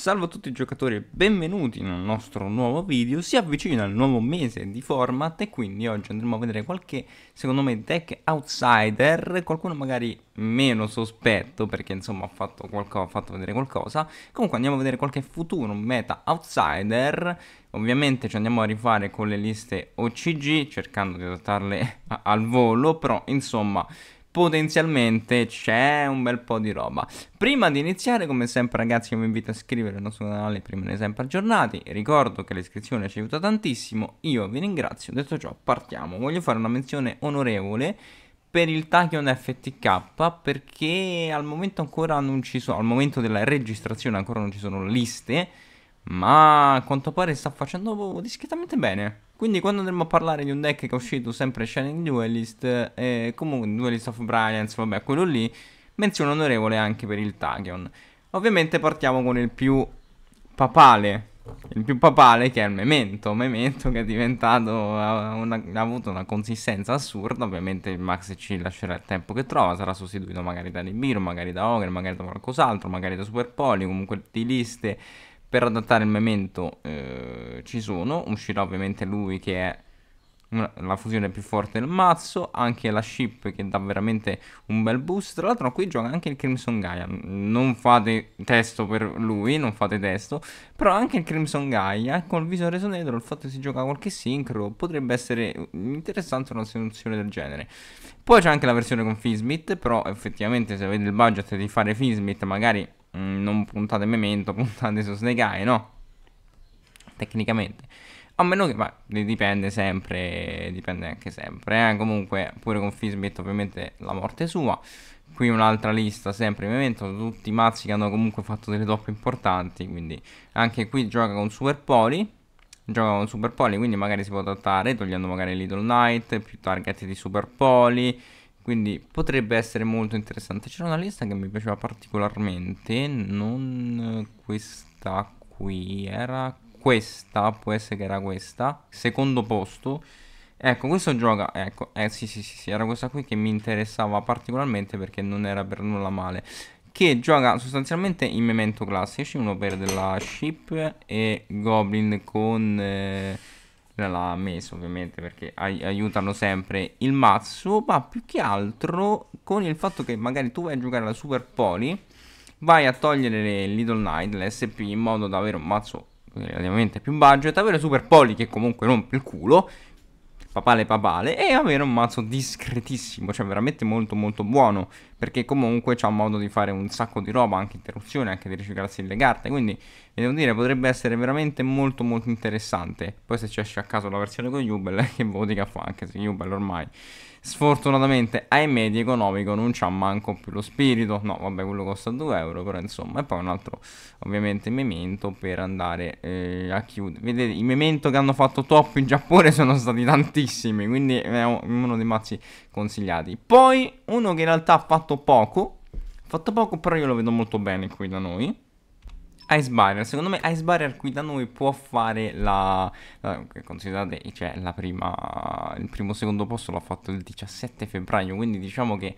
Salve a tutti i giocatori e benvenuti nel nostro nuovo video Si avvicina il nuovo mese di format e quindi oggi andremo a vedere qualche, secondo me, deck outsider Qualcuno magari meno sospetto perché insomma ha fatto, qualcosa, ha fatto vedere qualcosa Comunque andiamo a vedere qualche futuro meta outsider Ovviamente ci andiamo a rifare con le liste OCG cercando di adattarle al volo Però insomma potenzialmente c'è un bel po' di roba. Prima di iniziare, come sempre ragazzi, vi invito a iscrivervi al nostro canale per rimanere sempre aggiornati. Ricordo che l'iscrizione ci aiuta tantissimo, io vi ringrazio. Detto ciò, partiamo. Voglio fare una menzione onorevole per il Tachyon FTK perché al momento ancora non ci sono, al momento della registrazione ancora non ci sono liste, ma a quanto pare sta facendo discretamente bene. Quindi quando andremo a parlare di un deck che è uscito sempre Shining Duelist, eh, comunque Duelist of Brilliance, vabbè quello lì, menzione onorevole anche per il Tagion. Ovviamente partiamo con il più papale, il più papale che è il Memento, Memento che è diventato, una, ha avuto una consistenza assurda, ovviamente il Max ci lascerà il tempo che trova, sarà sostituito magari da Nibiru, magari da Ogre, magari da qualcos'altro, magari da Super Poli, comunque di liste per adattare il memento eh, ci sono, uscirà ovviamente lui che è la fusione più forte del mazzo, anche la ship che dà veramente un bel boost, tra l'altro qui gioca anche il Crimson Gaia, non fate testo per lui, non fate testo, però anche il Crimson Gaia col viso reso negro, il fatto che si gioca qualche sincro potrebbe essere interessante una soluzione del genere. Poi c'è anche la versione con Fismith, però effettivamente se avete il budget di fare Fismith magari Mm, non puntate Memento, puntate su Snake Eye, no? Tecnicamente. A meno che, ma dipende sempre, dipende anche sempre. Eh? Comunque, pure con Fisbit ovviamente la morte sua. Qui un'altra lista, sempre Memento, tutti i mazzi che hanno comunque fatto delle top importanti, quindi anche qui gioca con Super Poli gioca con Super Poli, quindi magari si può adattare togliendo magari Little Knight, più target di Super Poly, quindi potrebbe essere molto interessante. C'era una lista che mi piaceva particolarmente, non questa qui, era questa, può essere che era questa, secondo posto. Ecco, questo gioca, ecco, eh sì sì sì, sì era questa qui che mi interessava particolarmente perché non era per nulla male che gioca sostanzialmente in memento classici, uno per della ship e goblin con eh, l'ha messo ovviamente perché ai aiutano sempre il mazzo, ma più che altro con il fatto che magari tu vai a giocare la Super Poli, vai a togliere le Little Knight, le SP, in modo da avere un mazzo relativamente più budget, avere Super Poli che comunque rompe il culo, papale papale, e avere un mazzo discretissimo, cioè veramente molto molto buono perché comunque c'ha un modo di fare un sacco di roba, anche interruzioni, anche di riciclarsi le carte, quindi devo dire potrebbe essere veramente molto molto interessante. Poi se ci esce a caso la versione con Jubel, che voti che fa anche se Jubel ormai sfortunatamente ahimè di economico non c'ha manco più lo spirito, no vabbè quello costa 2 euro però insomma e poi un altro ovviamente memento per andare eh, a chiudere. Vedete i memento che hanno fatto top in Giappone sono stati tantissimi, quindi è uno dei mazzi consigliati. Poi uno che in realtà ha fatto fatto poco. Fatto poco, però io lo vedo molto bene qui da noi. Ice Barrier, secondo me Ice Barrier qui da noi può fare la... la considerate, cioè la prima, il primo secondo posto l'ha fatto il 17 febbraio, quindi diciamo che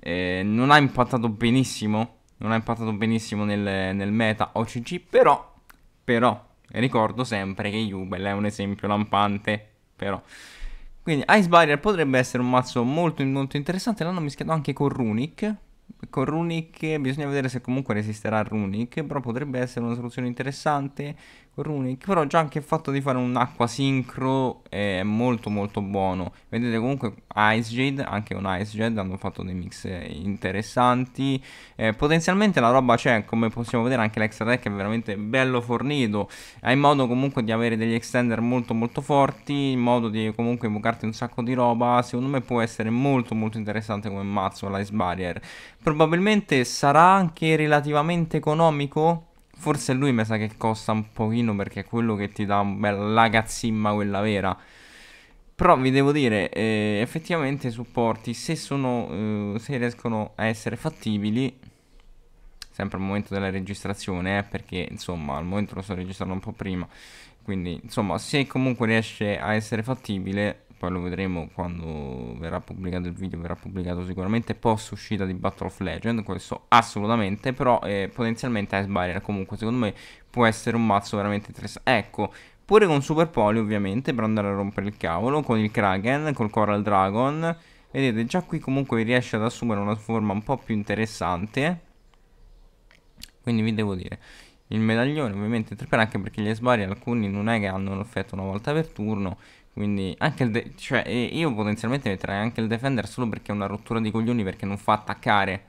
eh, non ha impattato benissimo, non ha impattato benissimo nel, nel meta OCG, però, però, ricordo sempre che Jubel è un esempio lampante, però... Quindi Ice Barrier potrebbe essere un mazzo molto, molto interessante. L'hanno mischiato anche con Runic. Con Runic bisogna vedere se comunque resisterà a Runic. Però potrebbe essere una soluzione interessante. Runic, però già anche il fatto di fare un acqua sincro è molto molto buono. Vedete comunque Ice Jade, anche un Ice Jade hanno fatto dei mix interessanti. Eh, potenzialmente la roba c'è, come possiamo vedere anche l'extra deck è veramente bello fornito. Hai modo comunque di avere degli extender molto molto forti, in modo di comunque evocarti un sacco di roba. Secondo me può essere molto molto interessante come mazzo l'Ice Barrier. Probabilmente sarà anche relativamente economico Forse lui mi sa che costa un pochino perché è quello che ti dà la cazzimma quella vera. Però vi devo dire, eh, effettivamente i supporti, se, sono, eh, se riescono a essere fattibili, sempre al momento della registrazione, eh, perché insomma al momento lo sto registrando un po' prima, quindi insomma se comunque riesce a essere fattibile poi lo vedremo quando verrà pubblicato il video, verrà pubblicato sicuramente post uscita di Battle of Legend, questo assolutamente, però eh, potenzialmente Ice Barrier comunque secondo me può essere un mazzo veramente interessante. Ecco, pure con Super Poli ovviamente per andare a rompere il cavolo, con il Kraken, col Coral Dragon, vedete già qui comunque riesce ad assumere una forma un po' più interessante, quindi vi devo dire il medaglione ovviamente per anche perché gli sbari alcuni non è che hanno l'effetto una volta per turno quindi anche il de- cioè, io potenzialmente metterei anche il defender solo perché è una rottura di coglioni perché non fa attaccare.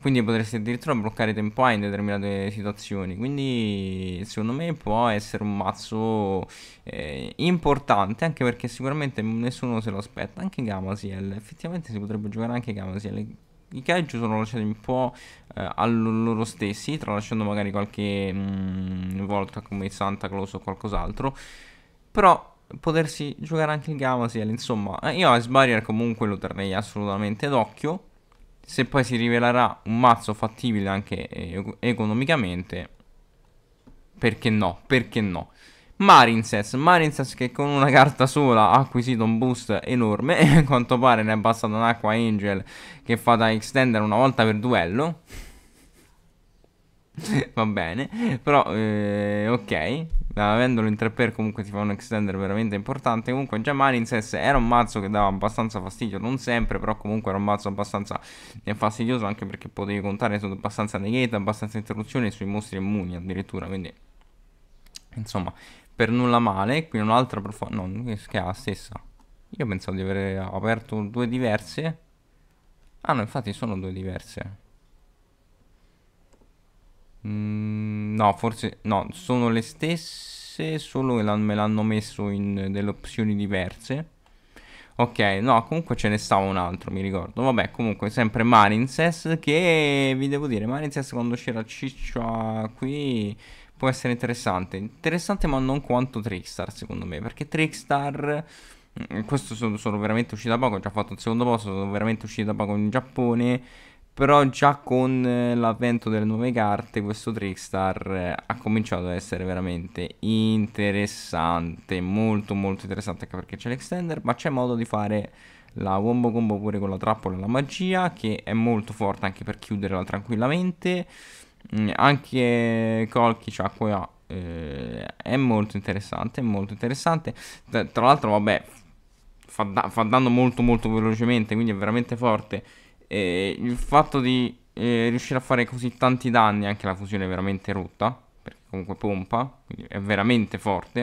Quindi potresti addirittura bloccare tempo A in determinate situazioni. Quindi secondo me può essere un mazzo eh, importante anche perché sicuramente nessuno se lo aspetta. Anche Gamasiel, effettivamente si potrebbe giocare anche Gamasiel. I kaiju sono lasciati un po' eh, a loro stessi, tralasciando magari qualche mh, mm, volta come Santa Claus o qualcos'altro. Però potersi giocare anche il Gavasiel, insomma, eh, io a Sbarrier comunque lo terrei assolutamente d'occhio, se poi si rivelerà un mazzo fattibile anche eh, economicamente, perché no, perché no. Marinses, Marinses che con una carta sola ha acquisito un boost enorme, a quanto pare ne è bastato un Aqua Angel che fa da extender una volta per duello, va bene, però eh, ok, avendolo in 3x comunque ti fa un extender veramente importante, comunque già Marinses era un mazzo che dava abbastanza fastidio, non sempre, però comunque era un mazzo abbastanza eh, fastidioso anche perché potevi contare su abbastanza negate, abbastanza interruzioni sui mostri immuni addirittura, quindi insomma per nulla male, qui un'altra profonda, no, che è la stessa, io pensavo di aver aperto due diverse, ah no infatti sono due diverse, Mm, no, forse no, sono le stesse, solo che me l'hanno messo in eh, delle opzioni diverse. Ok, no, comunque ce ne stava un altro, mi ricordo. Vabbè, comunque sempre Marinses che vi devo dire, Marinses quando c'era Ciccia qui può essere interessante. Interessante ma non quanto Trickstar secondo me, perché Trickstar... Mm, questo sono, sono veramente uscito da poco, ho già fatto il secondo posto, sono veramente uscito da poco in Giappone però già con eh, l'avvento delle nuove carte questo Trickstar eh, ha cominciato ad essere veramente interessante, molto molto interessante anche perché c'è l'extender, ma c'è modo di fare la wombo combo pure con la trappola e la magia che è molto forte anche per chiuderla tranquillamente. Mm, anche Colchi qua, eh, è molto interessante, molto interessante. Tra l'altro vabbè fa, da fa dando molto molto velocemente, quindi è veramente forte eh, il fatto di eh, riuscire a fare così tanti danni, anche la fusione è veramente rotta, perché comunque pompa, quindi è veramente forte,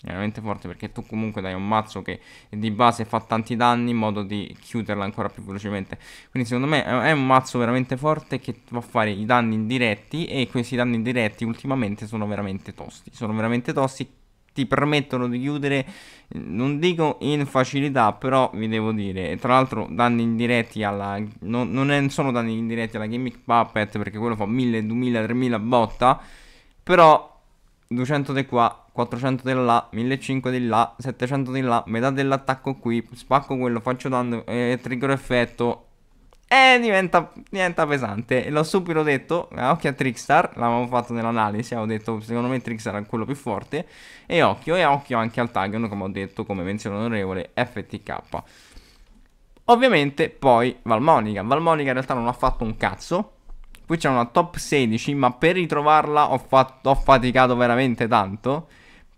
è veramente forte perché tu comunque dai un mazzo che di base fa tanti danni in modo di chiuderla ancora più velocemente. Quindi secondo me è un mazzo veramente forte che va a fare i danni indiretti e questi danni indiretti ultimamente sono veramente tosti, sono veramente tosti ti permettono di chiudere, non dico in facilità, però vi devo dire, tra l'altro danni indiretti alla, non, non sono danni indiretti alla Gimmick Puppet perché quello fa 1000, 2000, 3000 botta, però 200 di qua, 400 di là, 1500 di là, 700 di là, metà dell'attacco qui, spacco quello, faccio danno, eh, trigger effetto, e diventa, diventa pesante. L'ho subito detto, eh, occhio a Trickstar, l'avevamo fatto nell'analisi, avevo detto secondo me Trickstar è quello più forte. E occhio, e occhio anche al Tagon, come ho detto, come menzione onorevole, FTK. Ovviamente poi Valmonica. Valmonica in realtà non ha fatto un cazzo. Qui c'è una top 16, ma per ritrovarla ho, fatto, ho faticato veramente tanto.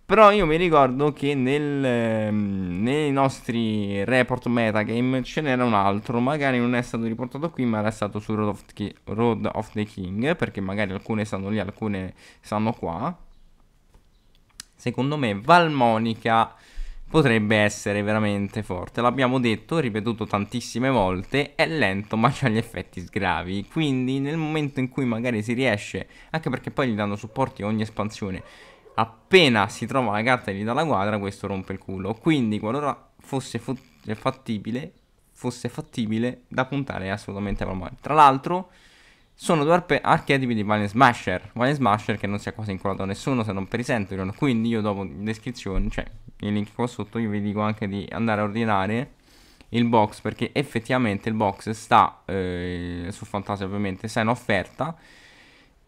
Però io mi ricordo che nel, ehm, nei nostri report metagame ce n'era un altro, magari non è stato riportato qui, ma era stato su Road of, Ki- Road of the King, perché magari alcune stanno lì, alcune stanno qua. Secondo me Valmonica potrebbe essere veramente forte. L'abbiamo detto, ripetuto tantissime volte, è lento ma ha gli effetti sgravi. Quindi nel momento in cui magari si riesce, anche perché poi gli danno supporti a ogni espansione, appena si trova la carta e gli dà la quadra, questo rompe il culo. Quindi, qualora fosse fattibile, fosse fattibile da puntare assolutamente a Palomar. Tra l'altro, sono due archetipi di Valiant Smasher. Valiant Smasher che non si è quasi incolato a nessuno se non per i Centurion. Quindi, io dopo in descrizione, cioè il link qua sotto, io vi dico anche di andare a ordinare il box perché effettivamente il box sta eh, su Fantasia ovviamente sta in offerta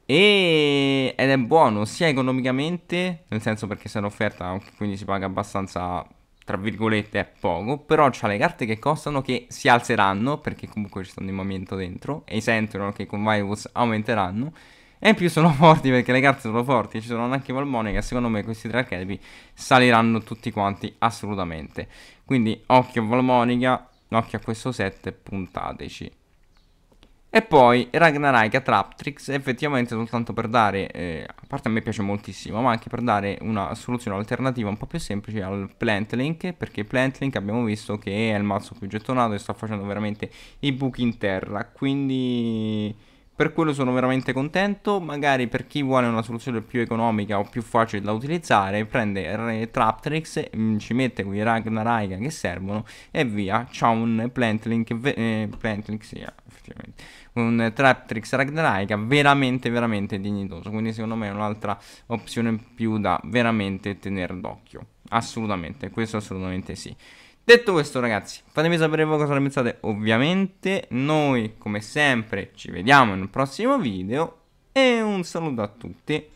e... ed è buono sia economicamente, nel senso perché se è quindi si paga abbastanza, tra virgolette, è poco, però c'ha le carte che costano che si alzeranno, perché comunque ci stanno in movimento dentro, e i Sentinel che con Virus aumenteranno, e in più sono forti perché le carte sono forti, ci sono anche Valmonica, secondo me questi tre archetipi saliranno tutti quanti assolutamente. Quindi occhio a Valmonica, occhio a questo set, puntateci. E poi Ragnarok e Traptrix effettivamente soltanto per dare, eh, a parte a me piace moltissimo, ma anche per dare una soluzione alternativa un po' più semplice al Plantlink, perché Plantlink abbiamo visto che è il mazzo più gettonato e sta facendo veramente i buchi in terra, quindi per quello sono veramente contento, magari per chi vuole una soluzione più economica o più facile da utilizzare, prende Traptrix, mm, ci mette quei Ragnarok che servono e via, c'ha un Plantlink, eh, Plantlink sì, effettivamente. Un Traptrix Ragnarica veramente, veramente dignitoso. Quindi secondo me è un'altra opzione in più da veramente tenere d'occhio. Assolutamente, questo assolutamente sì. Detto questo ragazzi, fatemi sapere voi cosa ne pensate ovviamente, noi come sempre ci vediamo in un prossimo video e un saluto a tutti.